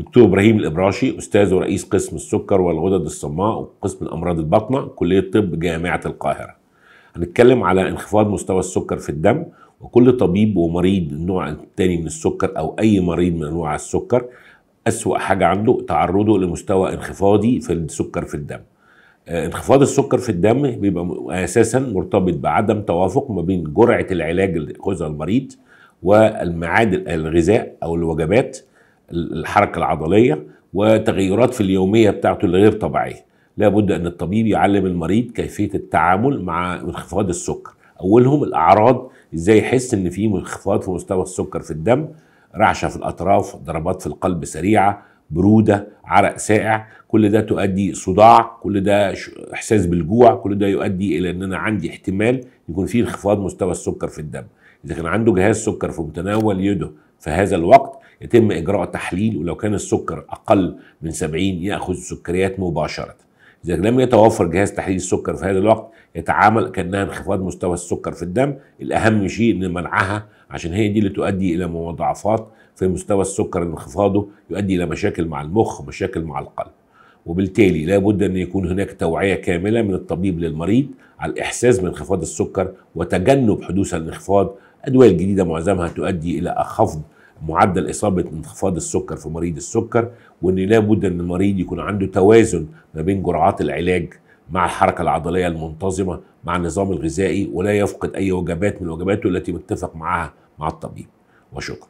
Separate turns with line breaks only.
دكتور ابراهيم الابراشي استاذ ورئيس قسم السكر والغدد الصماء وقسم الامراض الباطنه كليه طب جامعه القاهره هنتكلم على انخفاض مستوى السكر في الدم وكل طبيب ومريض النوع الثاني من السكر او اي مريض من انواع السكر اسوا حاجه عنده تعرضه لمستوى انخفاضي في السكر في الدم آه، انخفاض السكر في الدم بيبقى اساسا مرتبط بعدم توافق ما بين جرعه العلاج اللي المريض والمعاد الغذاء او الوجبات الحركة العضلية وتغيرات في اليومية بتاعته الغير طبيعية لابد أن الطبيب يعلم المريض كيفية التعامل مع انخفاض السكر أولهم الأعراض إزاي يحس إن في انخفاض في مستوى السكر في الدم رعشة في الأطراف ضربات في القلب سريعة برودة عرق ساقع كل ده تؤدي صداع كل ده إحساس بالجوع كل ده يؤدي إلى أن أنا عندي احتمال يكون في انخفاض مستوى السكر في الدم إذا كان عنده جهاز سكر في متناول يده في هذا الوقت يتم إجراء تحليل ولو كان السكر أقل من 70 يأخذ السكريات مباشرة إذا لم يتوفر جهاز تحليل السكر في هذا الوقت يتعامل كأنها انخفاض مستوى السكر في الدم الأهم شيء إن منعها عشان هي دي اللي تؤدي إلى مضاعفات في مستوى السكر انخفاضه يؤدي إلى مشاكل مع المخ ومشاكل مع القلب وبالتالي لابد أن يكون هناك توعية كاملة من الطبيب للمريض على الإحساس بانخفاض السكر وتجنب حدوث الانخفاض أدوية الجديدة معظمها تؤدي إلى خفض معدل إصابة انخفاض السكر في مريض السكر وأن لابد أن المريض يكون عنده توازن ما بين جرعات العلاج مع الحركة العضلية المنتظمة مع النظام الغذائي ولا يفقد أي وجبات من وجباته التي متفق معها مع الطبيب وشكرا